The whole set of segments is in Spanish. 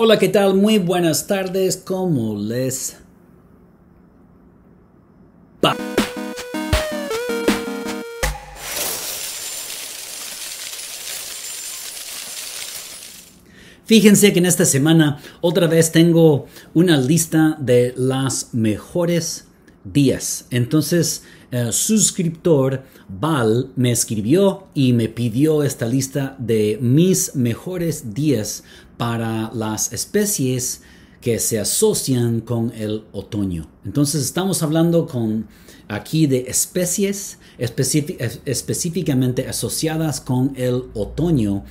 Hola, ¿qué tal? Muy buenas tardes. ¿Cómo les va? Fíjense que en esta semana otra vez tengo una lista de las mejores días. Entonces, el eh, suscriptor Val me escribió y me pidió esta lista de mis mejores días para las especies que se asocian con el otoño. Entonces estamos hablando con aquí de especies específicamente asociadas con el otoño.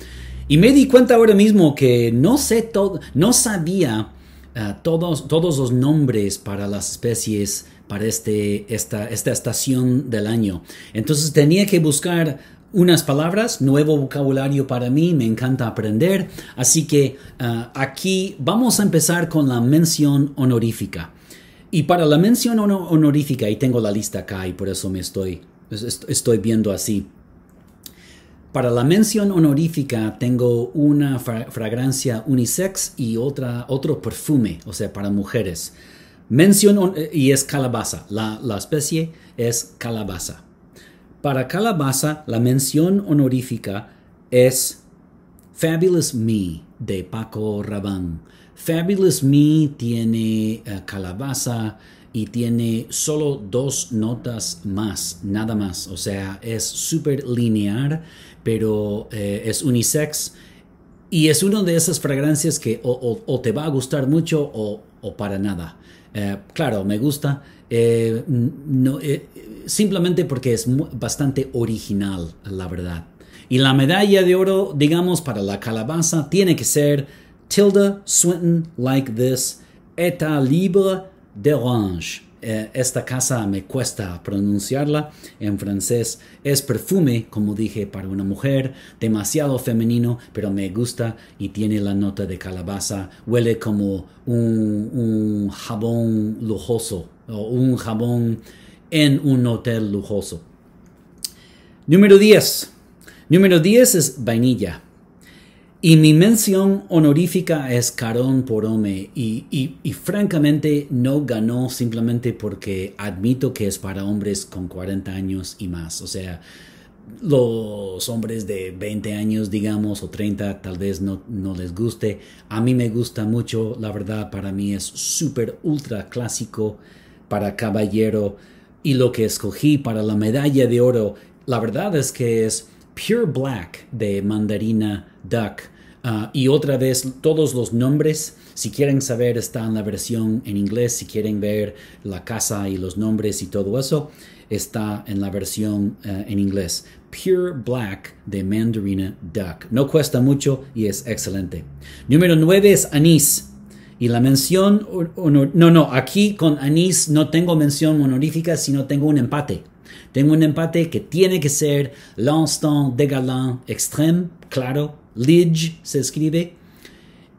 Y me di cuenta ahora mismo que no sé todo, no sabía Ah, todos, todos los nombres para las especies para este, esta, esta estación del año. Entonces tenía que buscar unas palabras, nuevo vocabulario para mí, me encanta aprender. Así que ah, aquí vamos a empezar con la mención honorífica. Y para la mención honorífica, y tengo la lista acá y por eso me estoy, estoy viendo así. Para la mención honorífica tengo una fragancia unisex y otra, otro perfume, o sea, para mujeres. Mención y es calabaza. La, especie es calabaza. Para calabaza, la mención honorífica es Fabulous Me de Paco Rabán. Fabulous Me tiene eh, calabaza, y tiene solo dos notas más, nada más. O sea, es súper lineal, pero eh, es unisex. Y es una de esas fragancias que o, te va a gustar mucho o, para nada. Eh, claro, me gusta. Eh, no, simplemente porque es bastante original, la verdad. Y la medalla de oro, digamos, para la calabaza tiene que ser Tilda Swinton Like This, Eta Libre de Range. Eh, esta casa me cuesta pronunciarla en francés. Es perfume, como dije, para una mujer, demasiado femenino, pero me gusta y tiene la nota de calabaza. Huele como un, un jabón lujoso o un jabón en un hotel lujoso. Número 10. Número 10 es vainilla. Y mi mención honorífica es Carón por y, y, francamente no ganó simplemente porque admito que es para hombres con 40 años y más. O sea, los hombres de 20 años, digamos, o 30 tal vez no, no les guste. A mí me gusta mucho, la verdad, para mí es súper ultra clásico para caballero. Y lo que escogí para la medalla de oro, la verdad es que es Pure Black de Mandarina Duck. Ah, y otra vez, todos los nombres, si quieren saber, está en la versión en inglés. Si quieren ver la casa y los nombres y todo eso, está en la versión eh, en inglés. Pure Black de Mandarina Duck. No cuesta mucho y es excelente. Número 9 es anís. Y la mención, no, no, aquí con anís no tengo mención honorífica, sino tengo un empate. Tengo un empate que tiene que ser L'Instant de Galán Extreme, claro, Lige se escribe.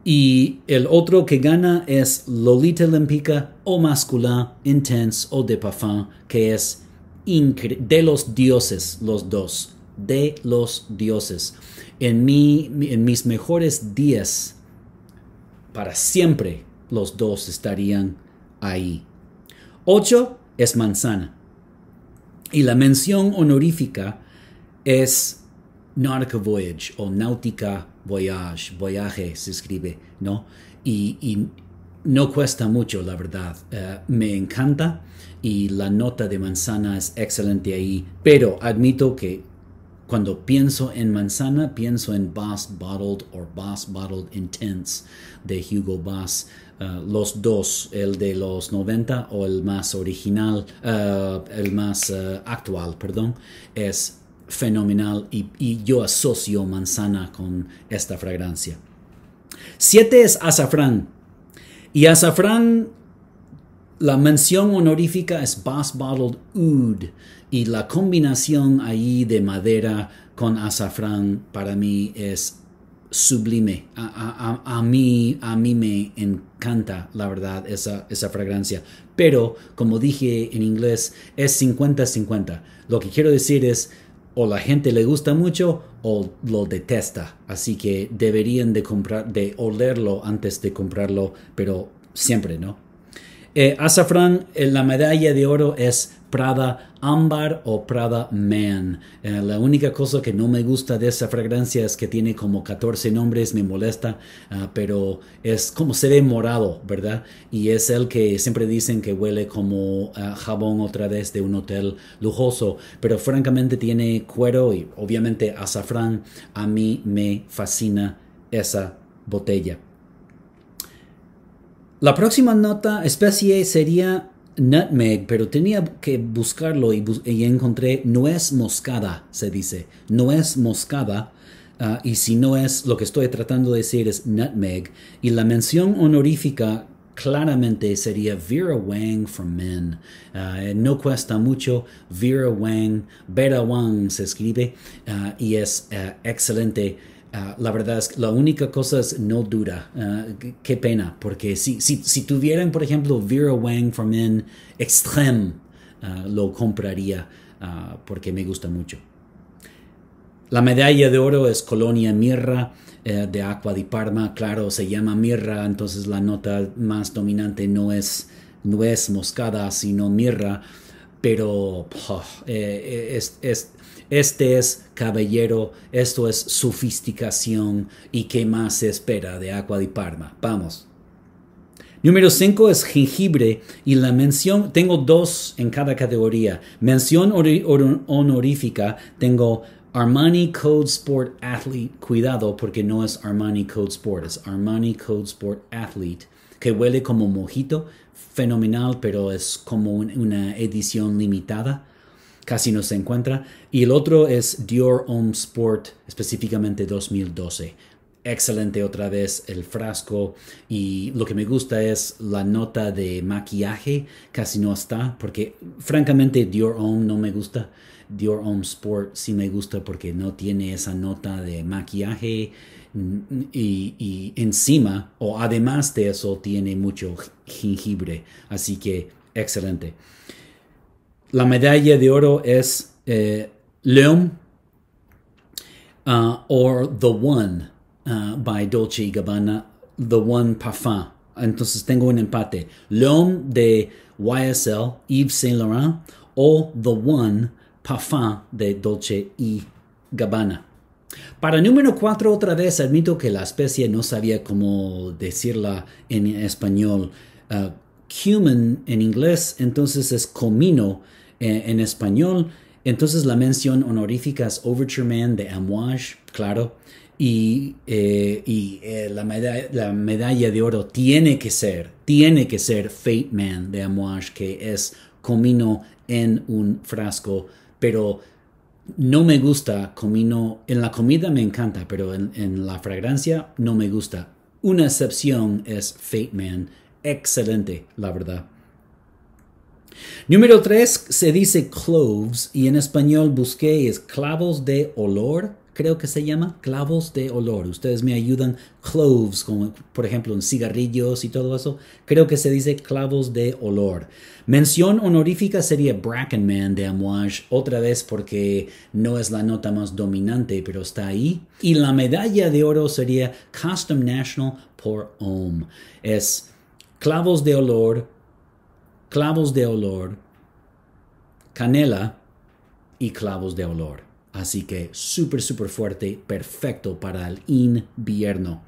Y el otro que gana es Lolita Olímpica o Masculin Intense o de Parfum, que es de los dioses, los dos, de los dioses. En, mi, en mis mejores días, para siempre, los dos estarían ahí. Ocho es manzana. Y la mención honorífica es Nautica Voyage o Nautica Voyage, Voyage se escribe, ¿no? Y, no cuesta mucho, la verdad. Eh, me encanta y la nota de manzana es excelente ahí, pero admito que cuando pienso en manzana, pienso en Boss Bottled o Boss Bottled Intense de Hugo Boss. Uh, los dos, el de los 90 o el más original, uh, el más uh, actual, perdón, es fenomenal y, yo asocio manzana con esta fragancia. Siete es azafrán. Y azafrán, la mención honorífica es Boss Bottled Oud y la combinación ahí de madera con azafrán para mí es sublime. A, mí, a mí me encanta, la verdad, esa, fragancia. Pero, como dije en inglés, es 50-50. Lo que quiero decir es, o la gente le gusta mucho o lo detesta. Así que deberían de comprar, de olerlo antes de comprarlo, pero siempre, ¿no? Eh, azafrán, eh, la medalla de oro es Prada Ámbar o Prada Man. Eh, la única cosa que no me gusta de esa fragancia es que tiene como 14 nombres, me molesta, ah, pero es como se ve morado, ¿verdad? Y es el que siempre dicen que huele como ah, jabón otra vez de un hotel lujoso, pero francamente tiene cuero y obviamente azafrán. A mí me fascina esa botella. La próxima nota, especie, sería nutmeg, pero tenía que buscarlo y, encontré no encontré moscada, se dice. es moscada. Ah, y si no es, lo que estoy tratando de decir es nutmeg. Y la mención honorífica claramente sería Vera Wang from Men. Ah, eh, no cuesta mucho. Vera Wang, Vera Wang se escribe ah, y es eh, excelente. Ah, la verdad es que la única cosa es no dura. Ah, qué pena, porque si, tuvieran, por ejemplo, Vera Wang from men Extreme, ah, lo compraría porque me gusta mucho. La medalla de oro es Colonia Mirra eh, de Aqua di Parma. Claro, se llama Mirra, entonces la nota más dominante no es, no es moscada, sino Mirra pero oh, eh, eh, este es caballero, esto es sofisticación y qué más se espera de Aqua de Parma. Vamos. Número 5 es jengibre y la mención, tengo dos en cada categoría. Mención honorífica, tengo Armani Code Sport Athlete, cuidado porque no es Armani Code Sport, es Armani Code Sport Athlete, que huele como mojito, fenomenal, pero es como una edición limitada. Casi no se encuentra. Y el otro es Dior Homme Sport, específicamente 2012. Excelente otra vez el frasco y lo que me gusta es la nota de maquillaje, casi no está, porque francamente Dior Homme no me gusta. Dior own Sport sí me gusta porque no tiene esa nota de maquillaje mm, y, encima o además de eso tiene mucho jengibre. Así que excelente. La medalla de oro es eh, o uh, or The One uh, by Dolce y Gabbana, The One Parfum. Entonces tengo un empate. León de YSL, Yves Saint Laurent o The One Parfum de Dolce y Gabbana. Para número cuatro, otra vez admito que la especie no sabía cómo decirla en español. cumin uh, en inglés, entonces es comino eh, en español. Entonces la mención honorífica es Overture Man de Amouage, claro. Y, eh, eh, la, medalla, la, medalla, de oro tiene que ser, tiene que ser Fate Man de Amouage, que es comino en un frasco pero no me gusta comino, en la comida me encanta, pero en, la fragancia no me gusta. Una excepción es Fate Man, excelente, la verdad. Número 3 se dice cloves y en español busqué es clavos de olor creo que se llama clavos de olor. Ustedes me ayudan, cloves, por ejemplo en cigarrillos y todo eso. Creo que se dice clavos de olor. Mención honorífica sería Brackenman de Amouage, otra vez porque no es la nota más dominante, pero está ahí. Y la medalla de oro sería Custom National por Ohm. Es clavos de olor, clavos de olor, canela y clavos de olor. Así que súper, súper fuerte, perfecto para el invierno.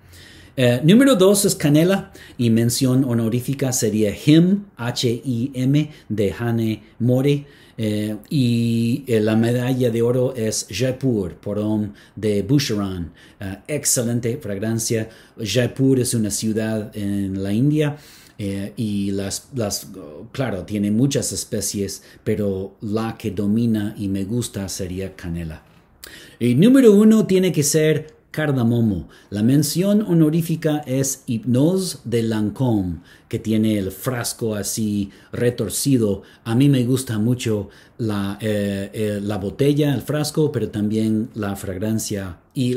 Eh, número dos es Canela y mención honorífica sería Him, H-I-M, de Hane More. Eh, y eh, la medalla de oro es Jaipur, porón de Boucheron. excelente fragancia. Jaipur es una ciudad en la India eh, y las, las, claro, tiene muchas especies, pero la que domina y me gusta sería canela. Y número uno tiene que ser cardamomo. La mención honorífica es Hipnose de Lancôme, que tiene el frasco así retorcido. A mí me gusta mucho la, eh, eh, la botella, el frasco, pero también la fragancia. Y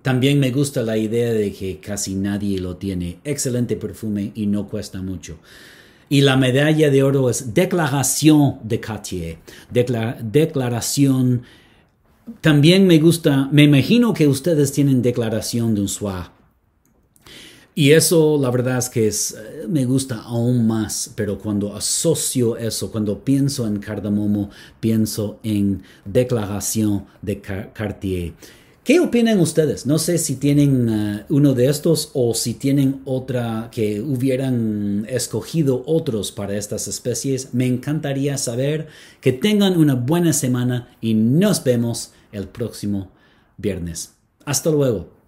también me gusta la idea de que casi nadie lo tiene. Excelente perfume y no cuesta mucho. Y la medalla de oro es Declaración de Cartier. Decla Declaración también me gusta, me imagino que ustedes tienen declaración de un SWA. Y eso la verdad es que es, eh, me gusta aún más, pero cuando asocio eso, cuando pienso en cardamomo, pienso en declaración de Cartier. ¿Qué opinan ustedes? No sé si tienen eh, uno de estos o si tienen otra que hubieran escogido otros para estas especies. Me encantaría saber que tengan una buena semana y nos vemos el próximo viernes. Hasta luego.